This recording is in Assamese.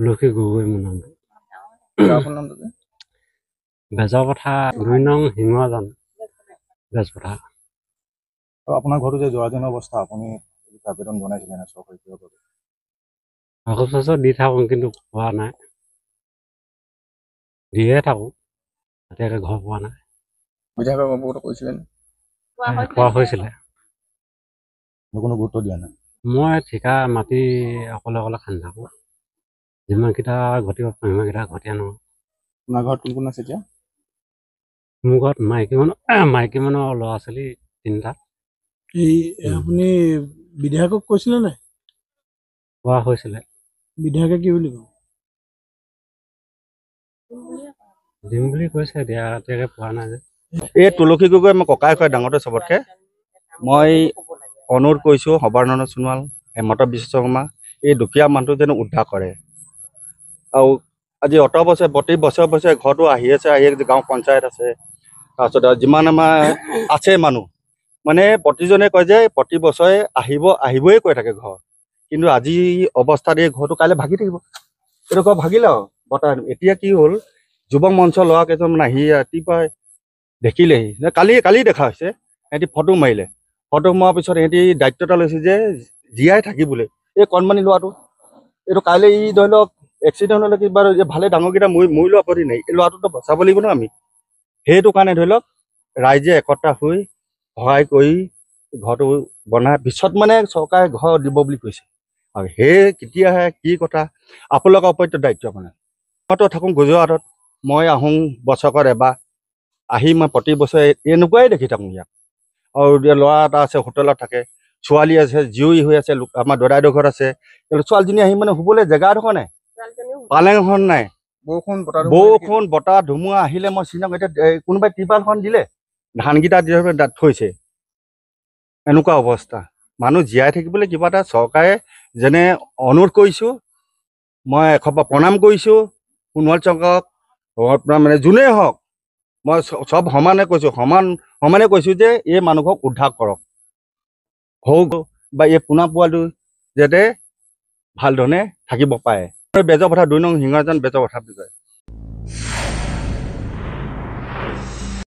লক্ষী গগৈ মোৰ নামটো বেজৰ কথা দুই নং হিঙৰা জান আপোনাৰ ঘৰটো যে জৰাজীৰ্ণ অৱস্থা আপুনি আবেদন বনাইছিলে নে দি থাকোঁ কিন্তু পোৱা নাই দিয়ে থাকোঁ এতিয়া ঘৰ পোৱা নাই নাই মই ঠিকা মাটি অকলে অকলে খান্দি থাকোঁ যিমানকেইটা ঘটিব পাৰোঁ সিমানকেইটা ঘটি আনো আপোনাৰ ঘৰত কোন কোন আছে এতিয়া মোৰ ঘৰত মাইকী মানুহ মাইকী মানুহ ল'ৰা ছোৱালী তিনিটা এই আপুনি বিধায়কক কৈছিলে নাই কোৱা হৈছিলে বিধায়কে কি বুলি কওঁ দিম বুলি কৈছে এতিয়া পোৱা নাই যে এই তুলসী গগৈ মই ককাই কয় ডাঙৰতে চবতকে মই অনুৰোধ কৰিছোঁ সৰ্বানন্দ সোণোৱাল হেমন্ত বিশ্ব শৰ্মা এই দুখীয়া মানুহটো যেন উদ্ধাৰ কৰে আৰু আজি অত বছৰে প্ৰতি বছৰে বছৰে ঘৰটো আহি আছে আহি আছে গাঁও পঞ্চায়ত আছে তাৰপিছত আৰু যিমান আমাৰ আছে মানুহ মানে প্ৰতিজনে কয় যে প্ৰতি বছৰে আহিব আহিবই কৈ থাকে ঘৰ কিন্তু আজি অৱস্থাত এই ঘৰটো কাইলৈ ভাগি থাকিব এইটো ঘৰ ভাগিলে আৰু বৰ্তমান এতিয়া কি হ'ল যুৱক মঞ্চৰ ল'ৰা কেইজনমান আহি ৰাতিপুৱাই দেখিলেহি কালি কালি দেখা হৈছে সিহঁতি ফটো মাৰিলে ফটো মৰাৰ পিছত সিহঁতি দায়িত্ব এটা লৈছে যে জীয়াই থাকিবলৈ এই কণমানি লোৱাটো এইটো কাইলৈ ই ধৰি লওক এক্সিডেণ্ট হ'লে কিবা ভালে ডাঙৰকেইটা মৰি মৰিলেও আপত্তি নাই এই ল'ৰাটোতো বচাব লাগিব ন আমি সেইটো কাৰণে ধৰি লওক ৰাইজে একতা হৈ সহায় কৰি ঘৰটো বনাই পিছত মানে চৰকাৰে ঘৰ দিব বুলি কৈছে আৰু সেয়ে কেতিয়াহে কি কথা আপোনালোকৰ অপত্য দায়িত্ব মানে মইতো থাকোঁ গুজৰাটত মই আহোঁ বছৰত এবাৰ আহি মই প্ৰতি বছৰে এনেকুৱাই দেখি থাকোঁ ইয়াক আৰু এতিয়া ল'ৰা এটা আছে হোটেলত থাকে ছোৱালী আছে জীয়ৰী হৈ আছে আমাৰ ঘৰত আছে ছোৱালীজনী আহি মানে শুবলৈ জেগা এডোখৰ নাই পালেংখন নাই বৰষুণ বতাহ বৰষুণ বতাহ ধুমুহা আহিলে মই চিনাম এতিয়া কোনোবাই ত্ৰিপালখন দিলে ধানকেইটা দাঁত থৈছে এনেকুৱা অৱস্থা মানুহ জীয়াই থাকিবলৈ কিবা এটা চৰকাৰে যেনে অনুৰোধ কৰিছোঁ মই এসোপা প্ৰণাম কৰিছোঁ সোণোৱাল চংকক মানে যোনেই হওক মই চব সমানে কৈছোঁ সমান সমানে কৈছোঁ যে এই মানুহক উদ্ধাৰ কৰক হওক বা এই পোনা পোৱালিটো যাতে ভাল ধৰণে থাকিব পাৰে বেজৰ কথা দুই নং হিঙাজান বেজৰ কথা বুলি